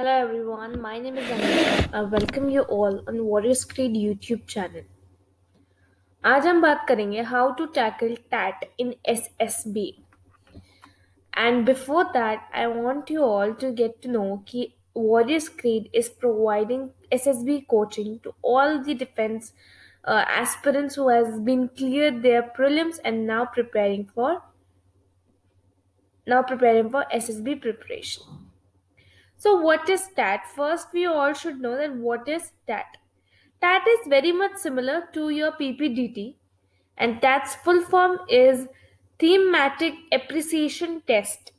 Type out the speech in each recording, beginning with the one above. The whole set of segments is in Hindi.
Hello everyone, my name is Anita. I welcome you all on Warriors Creed YouTube channel. आज हम बात करेंगे how to tackle TAT in SSB. And before that, I want you all to get to know कि Warriors Creed is providing SSB coaching to all the defense uh, aspirants who has been cleared their prelims and now preparing for now preparing for SSB preparation. So what is TAT? First, we all should know that what is TAT. TAT is very much similar to your PPDT and TAT's full form is Thematic Appreciation Test.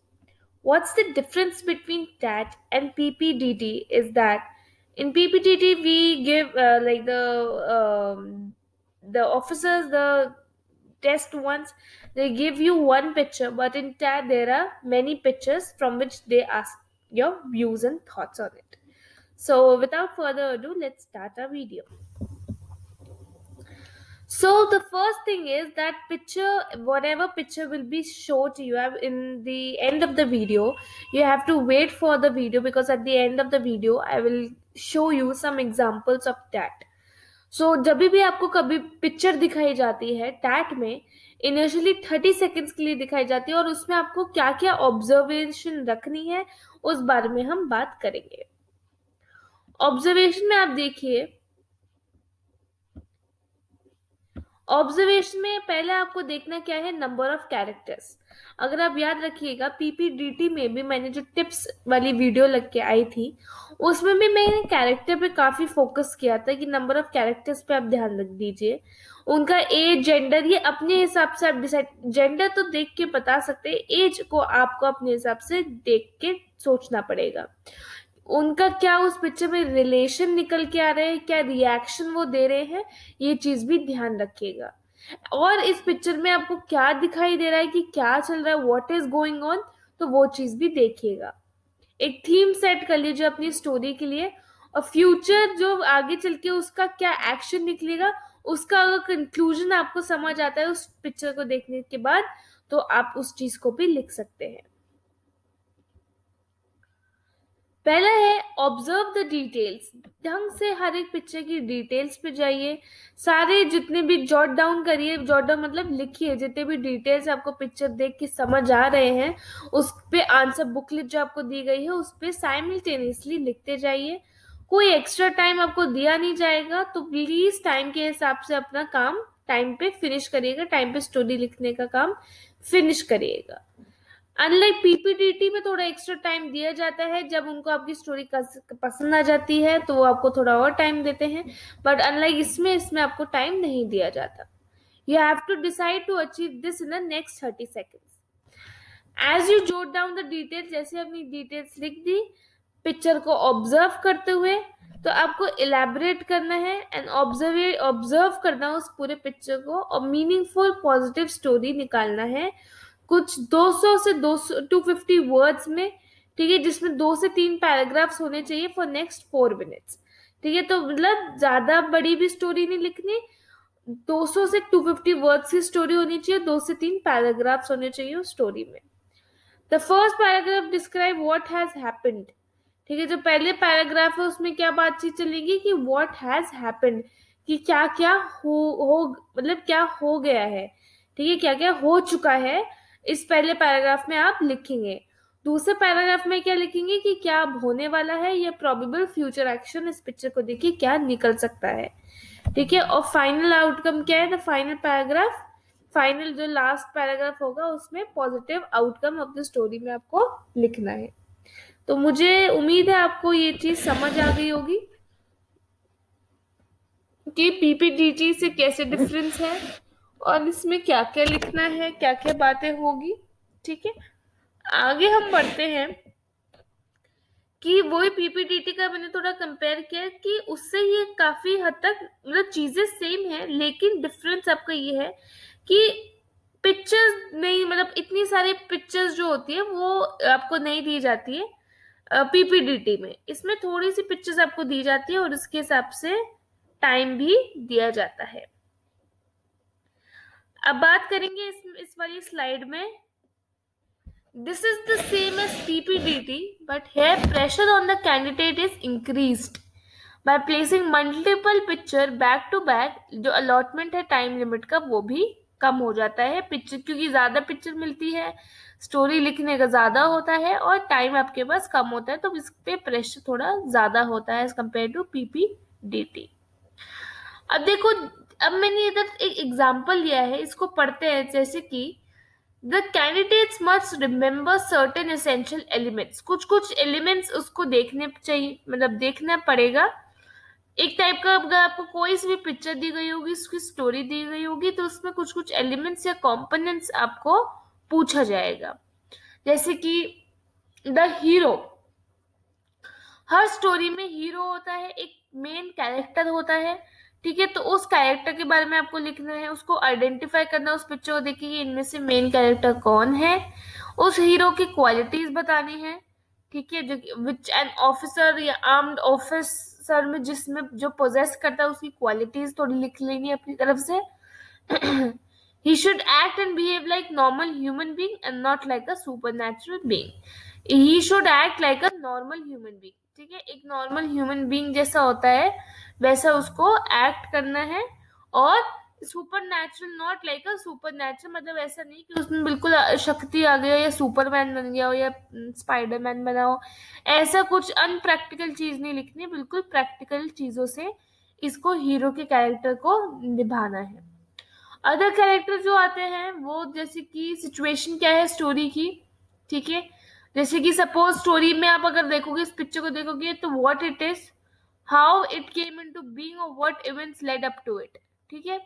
What's the difference between TAT and PPDT is that in PPDT we give uh, like the um, the officers the test once they give you one picture but in TAT there are many pictures from which they ask your views and thoughts on it. So, without further ado, let's start our video. So, the first thing is that picture, whatever picture will be shown to you uh, in the end of the video, you have to wait for the video because at the end of the video, I will show you some examples of that. so, जब भी आपको कभी पिक्चर दिखाई जाती है टैट में इनिशियली थर्टी सेकेंड्स के लिए दिखाई जाती है और उसमें आपको क्या क्या ऑब्जर्वेशन रखनी है उस बारे में हम बात करेंगे ऑब्जर्वेशन में आप देखिए ऑब्जर्वेशन में पहले आपको देखना क्या है नंबर ऑफ कैरेक्टर्स अगर आप याद रखिएगा पीपीडीटी में भी मैंने जो टिप्स वाली वीडियो लग के आई थी उसमें भी मैंने कैरेक्टर पे काफी फोकस किया था कि नंबर ऑफ कैरेक्टर्स पे आप ध्यान रख दीजिए उनका एज जेंडर ये अपने हिसाब से आप डिसाइड जेंडर तो देख के बता सकते हैं एज को आपको अपने हिसाब से देख के सोचना पड़ेगा उनका क्या उस पिक्चर में रिलेशन निकल के आ रहे हैं क्या रिएक्शन वो दे रहे हैं ये चीज़ भी ध्यान रखिएगा और इस पिक्चर में आपको क्या दिखाई दे रहा है कि क्या चल रहा है व्हाट इज गोइंग ऑन तो वो चीज़ भी देखिएगा एक थीम सेट कर लीजिए अपनी स्टोरी के लिए और फ्यूचर जो आगे चल के उसका क्या एक्शन निकलेगा उसका अगर कंक्लूजन आपको समझ आता है उस पिक्चर को देखने के बाद तो आप उस चीज़ को भी लिख सकते हैं पहला है ऑब्जर्व द डिटेल्स ढंग से हर एक पिक्चर की डिटेल्स पे जाइए सारे जितने भी जॉट डाउन करिए जॉट डाउन मतलब लिखिए जितने भी डिटेल्स आपको पिक्चर देख के समझ आ रहे हैं उस पर आंसर बुकलेट जो आपको दी गई है उस पर साइमिलटेनियसली लिखते जाइए कोई एक्स्ट्रा टाइम आपको दिया नहीं जाएगा तो प्लीज टाइम के हिसाब से अपना काम टाइम पे फिनिश करिएगा टाइम पे स्टोरी लिखने का काम फिनिश करिएगा अनलाइक पीपीटीटी में थोड़ा एक्स्ट्रा टाइम दिया जाता है जब उनको आपकी स्टोरी पसंद आ जाती है तो वो आपको थोड़ा और टाइम देते हैं बट अनलाइक इसमें इसमें आपको टाइम नहीं दिया जाता you have to decide to achieve this in the next thirty second as you jot down the details जैसे अपनी डिटेल्स लिख दी पिक्चर को ऑब्जर्व करते हुए तो आपको इलेबरेट करना है एंड ऑब्जर्व ऑब्जर्व करना उस पूरे पिक्चर को और मीनिंगफुल पॉजिटिव स्टोरी निकालना है कुछ 200 से 200 250 वर्ड्स में ठीक है जिसमें दो से तीन पैराग्राफ्स होने चाहिए फॉर नेक्स्ट फोर मिनट्स ठीक है तो मतलब ज्यादा बड़ी भी स्टोरी नहीं लिखनी 200 से 250 वर्ड्स की स्टोरी होनी चाहिए दो से तीन पैराग्राफ्स होने चाहिए उस स्टोरी में the first paragraph describe what has happened ठीक है जो पहले पैराग्राफ है उसमें क्या बातचीत चलेगी कि वॉट हैज हैपेंड कि क्या क्या हो हो मतलब क्या हो गया है ठीक है क्या क्या हो चुका है इस पहले पैराग्राफ में आप लिखेंगे दूसरे पैराग्राफ में क्या लिखेंगे कि क्या अब होने वाला है या प्रोबेबल फ्यूचर एक्शन इस पिक्चर को देखिए क्या निकल सकता है ठीक है और फाइनल आउटकम क्या है द फाइनल पैराग्राफ फाइनल जो लास्ट पैराग्राफ होगा उसमें positive outcome of the story में आपको लिखना है तो मुझे उम्मीद है आपको ये चीज समझ आ गई होगी कि पीपीडीटी से कैसे डिफरेंस है और इसमें क्या क्या लिखना है क्या क्या बातें होगी ठीक है आगे हम बढ़ते हैं कि वही पीपीडीटी का मैंने थोड़ा कंपेयर किया कि उससे ये काफी हद तक मतलब चीजें सेम है लेकिन डिफरेंस आपका ये है कि पिक्चर्स नहीं मतलब इतनी सारी पिक्चर्स जो होती है वो आपको नहीं दी जाती है पीपीडीटी में इसमें थोड़ी सी पिक्चर्स आपको दी जाती है और उसके हिसाब से टाइम भी दिया जाता है अब बात करेंगे इस इस वाली स्लाइड में this is the same as PPDT but here pressure on the candidate is increased by placing multiple picture back to back जो अलॉटमेंट है टाइम लिमिट का वो भी कम हो जाता है पिक्चर क्योंकि ज़्यादा पिक्चर मिलती है स्टोरी लिखने का ज़्यादा होता है और टाइम आपके पास कम होता है तो इस पे प्रेशर थोड़ा ज़्यादा होता है as compare to P T अब देखो अब मैंने ये तरफ एक एग्जाम्पल लिया है इसको पढ़ते हैं जैसे कि the candidates must remember certain essential elements कुछ कुछ एलिमेंट्स उसको देखने चाहिए मतलब देखना पड़ेगा एक टाइप का अगर आपको कोई भी पिक्चर दी गई होगी उसकी स्टोरी दी गई होगी तो उसमें कुछ कुछ एलिमेंट्स या कॉम्पोनेंट्स आपको पूछा जाएगा जैसे कि द हीरो हर स्टोरी में हीरो होता है एक मेन कैरेक्टर होता है ठीक है तो उस कैरेक्टर के बारे में आपको लिखना है उसको आइडेंटिफाई करना है उस पिक्चर को देखिए इनमें से मेन कैरेक्टर कौन है उस हीरो की क्वालिटीज बतानी है ठीक है जो विच एन ऑफिसर या आर्म्ड ऑफिसर में जिसमें जो पोजेस करता है उसकी क्वालिटीज थोड़ी तो लिख लेनी है अपनी तरफ से he should act and behave like normal human being and not like a supernatural being he should act like a normal human being ठीक है एक नॉर्मल ह्यूमन बींग जैसा होता है वैसा उसको एक्ट करना है और supernatural not like a supernatural मतलब ऐसा नहीं कि उसमें बिल्कुल शक्ति आ गई हो या सुपरमैन बन गया हो या स्पाइडरमैन बना हो ऐसा कुछ अनप्रैक्टिकल चीज़ नहीं लिखनी बिल्कुल प्रैक्टिकल चीज़ों से इसको हीरो के कैरेक्टर को निभाना है अदर कैरेक्टर जो आते हैं वो जैसे कि सिचुएशन क्या है स्टोरी की ठीक है जैसे कि सपोज स्टोरी में आप अगर देखोगे इस पिक्चर को देखोगे तो what it is how it came into being और what events led up to it ठीक है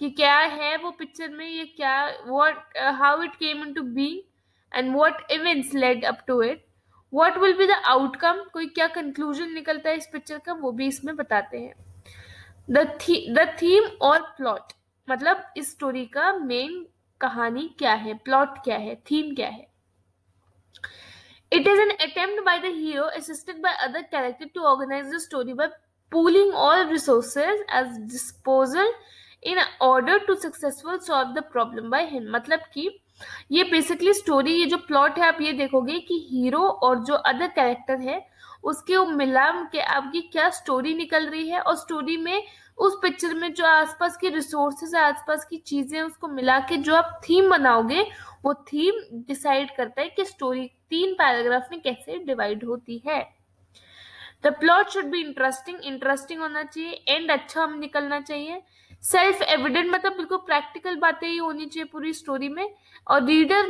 कि क्या है वो पिक्चर में ये क्या what how it came into being and what events led up to it what will be the outcome कोई क्या कंक्लूजन निकलता है इस पिक्चर का वो भी इसमें बताते हैं द थीम और प्लॉट मतलब इस स्टोरी का मेन कहानी क्या है प्लॉट क्या है थीम क्या है It is an attempt by the hero, assisted by other characters, to organize the story by pooling all resources as disposal in order to successful solve the problem by him. मतलब कि ये बेसिकली स्टोरी ये जो प्लॉट है आप ये देखोगे कि हीरो और जो अदर कैरेक्टर है उसके मिला के आपकी क्या स्टोरी निकल रही है और स्टोरी में उस पिक्चर में जो आसपास की रिसोर्सेज है आसपास की चीजें उसको मिला के जो आप थीम बनाओगे वो थीम डिसाइड करता है कि स्टोरी तीन पैराग्राफ में कैसे डिवाइड होती है the plot should be interesting interesting होना चाहिए एंड अच्छा हम निकलना चाहिए सेल्फ एविडेंट मतलब बिल्कुल प्रैक्टिकल बातें ही होनी चाहिए पूरी स्टोरी में और reader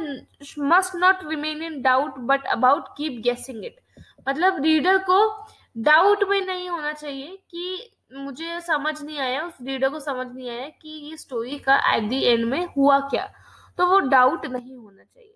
must not remain in doubt but about keep guessing it मतलब रीडर को डाउट में नहीं होना चाहिए कि मुझे समझ नहीं आया उस रीडर को समझ नहीं आया कि ये स्टोरी का एट दी एंड में हुआ क्या तो वो डाउट नहीं होना चाहिए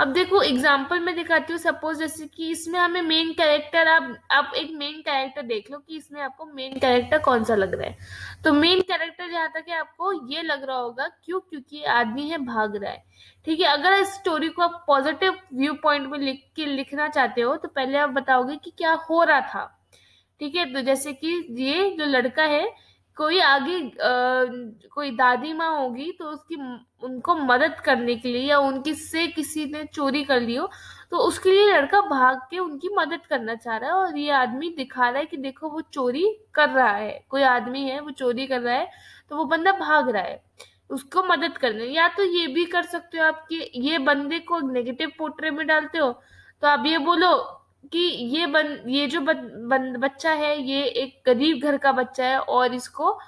अब देखो एग्जाम्पल में दिखाती हूँ सपोज जैसे कि इसमें हमें मेन कैरेक्टर आप आप एक मेन कैरेक्टर देख लो कि इसमें आपको मेन कैरेक्टर कौन सा लग रहा है तो मेन कैरेक्टर जहाँ तक है आपको ये लग रहा होगा क्यों क्योंकि आदमी है भाग रहा है ठीक है अगर इस स्टोरी को आप पॉजिटिव व्यू पॉइंट में लिख के लिखना चाहते हो तो पहले आप बताओगे कि क्या हो रहा था ठीक है तो जैसे कि ये जो लड़का है कोई आगे आ, कोई दादी माँ होगी तो उसकी उनको मदद करने के लिए या उनकी से किसी ने चोरी कर ली हो तो उसके लिए लड़का भाग के उनकी मदद करना चाह रहा है और ये आदमी दिखा रहा है कि देखो वो चोरी कर रहा है कोई आदमी है वो चोरी कर रहा है तो वो बंदा भाग रहा है उसको मदद करने या तो ये भी कर सकते हो आपके ये बंदे को नेगेटिव पोर्ट्रे में डालते हो तो आप ये बोलो कि ये बन ये जो बन, बन, बच्चा है ये एक गरीब घर का बच्चा है और इसको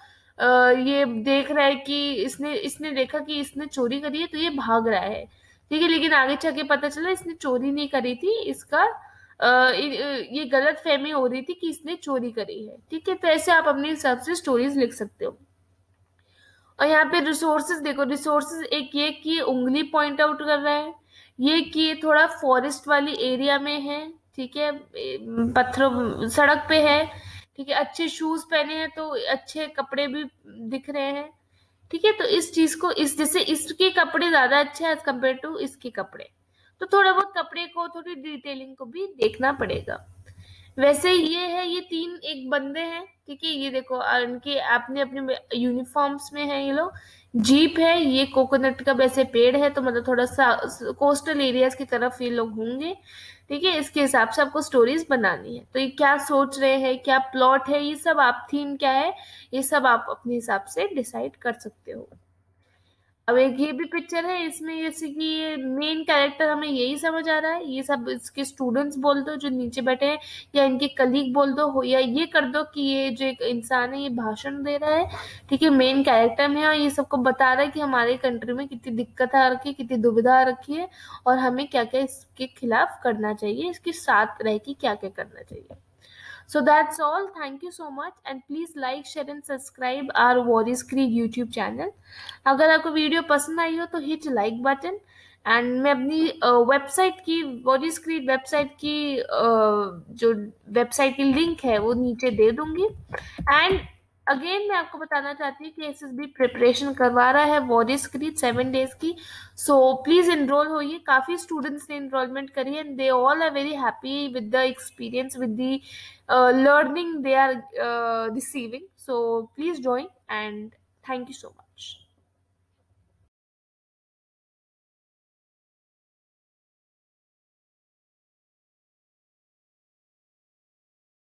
ये देख रहा है कि इसने इसने देखा कि इसने चोरी करी है तो ये भाग रहा है ठीक है लेकिन आगे चल के पता चला इसने चोरी नहीं करी थी इसका ये गलत फहमी हो रही थी कि इसने चोरी करी है ठीक है तो ऐसे आप अपने हिसाब से स्टोरीज लिख सकते हो और यहाँ पे रिसोर्सेज देखो रिसोर्सेज एक ये कि उंगली पॉइंट आउट कर रहा है ये कि थोड़ा फॉरेस्ट वाली एरिया में है ठीक है पत्थर सड़क पे है ठीक है अच्छे शूज पहने हैं तो अच्छे कपड़े भी दिख रहे हैं ठीक है तो इस चीज को इस जैसे इसके कपड़े ज्यादा अच्छे हैं एज कम्पेयर टू इसके कपड़े तो थोड़ा बहुत कपड़े को थोड़ी डिटेलिंग को भी देखना पड़ेगा वैसे ये है ये तीन एक बंदे हैं ठीक है ये देखो इनके अपने अपने यूनिफॉर्म्स में है ये लोग जीप है ये कोकोनट का वैसे पेड़ है तो मतलब थोड़ा सा कोस्टल एरियाज की तरफ ये लोग होंगे ठीक है इसके हिसाब से आपको स्टोरीज बनानी है तो ये क्या सोच रहे हैं क्या प्लॉट है ये सब आप थीम क्या है ये सब आप अपने हिसाब से डिसाइड कर सकते हो अब एक ये भी पिक्चर है इसमें जैसे कि ये मेन कैरेक्टर हमें यही समझ आ रहा है ये सब इसके स्टूडेंट्स बोल दो जो नीचे बैठे हैं या इनके कलीग बोल दो या ये कर दो कि ये जो एक इंसान है ये भाषण दे रहा है ठीक है मेन कैरेक्टर में और ये सबको बता रहा है कि हमारे कंट्री में कितनी दिक्कत आ रखी है कितनी दुविधा आ रखी है और हमें क्या क्या इसके खिलाफ करना चाहिए इसके साथ रह के क्या क्या करना चाहिए so that's all thank you so much and please like share and subscribe our warriors creek youtube channel अगर आपको वीडियो पसंद आई हो तो हिट लाइक बटन एंड मैं अपनी वेबसाइट की वॉरिस क्रीड वेबसाइट की जो वेबसाइट की लिंक है वो नीचे दे दूंगी एंड अगेन मैं आपको बताना चाहती हूँ कि एस एस बी प्रिपरेशन करवा रहा है वॉरियस क्रीज सेवन डेज की सो प्लीज़ इनरोल होइए काफ़ी स्टूडेंट्स ने इनरोलमेंट करी है and they all are very happy with the experience with the learning they are receiving so please join and thank you so much